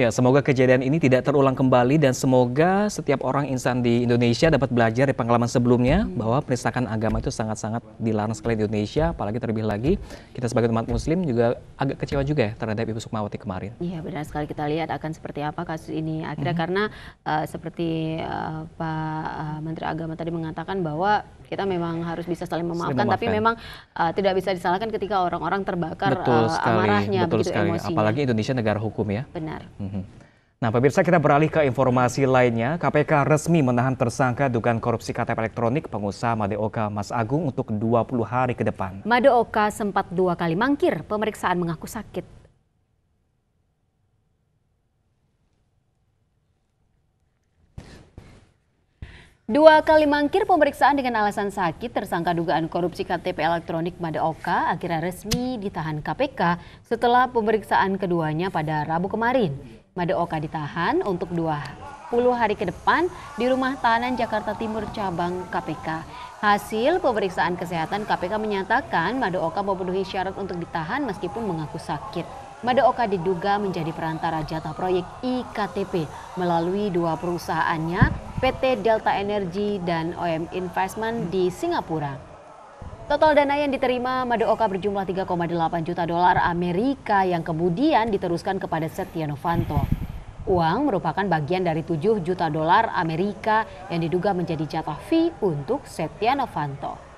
Ya, semoga kejadian ini tidak terulang kembali dan semoga setiap orang insan di Indonesia dapat belajar dari pengalaman sebelumnya bahwa penistaan agama itu sangat-sangat dilarang sekali di Indonesia, apalagi terlebih lagi kita sebagai umat muslim juga agak kecewa juga ya terhadap Ibu Sukmawati kemarin. Iya, benar sekali kita lihat akan seperti apa kasus ini akhirnya hmm. karena uh, seperti uh, Pak Menteri Agama tadi mengatakan bahwa kita memang harus bisa saling memaafkan, memaafkan. tapi memang uh, tidak bisa disalahkan ketika orang-orang terbakar betul uh, sekali, amarahnya, betul begitu sekali. emosinya. Apalagi Indonesia negara hukum ya. Benar. Mm-hmm. Nah, pemirsa kita beralih ke informasi lainnya. KPK resmi menahan tersangka dugaan korupsi KTP elektronik pengusaha Madeoka Mas Agung untuk 20 hari ke depan. Madeoka sempat dua kali mangkir, pemeriksaan mengaku sakit. Dua kali mangkir pemeriksaan dengan alasan sakit tersangka dugaan korupsi KTP elektronik Madaoka akhirnya resmi ditahan KPK setelah pemeriksaan keduanya pada Rabu kemarin. Madaoka ditahan untuk 20 hari ke depan di rumah tahanan Jakarta Timur cabang KPK. Hasil pemeriksaan kesehatan KPK menyatakan Madaoka memenuhi syarat untuk ditahan meskipun mengaku sakit. Madaoka diduga menjadi perantara jatah proyek IKTP melalui dua perusahaannya PT Delta Energy dan OM Investment di Singapura. Total dana yang diterima Madaoka berjumlah 3,8 juta dolar Amerika yang kemudian diteruskan kepada Setia Novanto. Uang merupakan bagian dari 7 juta dolar Amerika yang diduga menjadi jatah fee untuk Setia Novanto.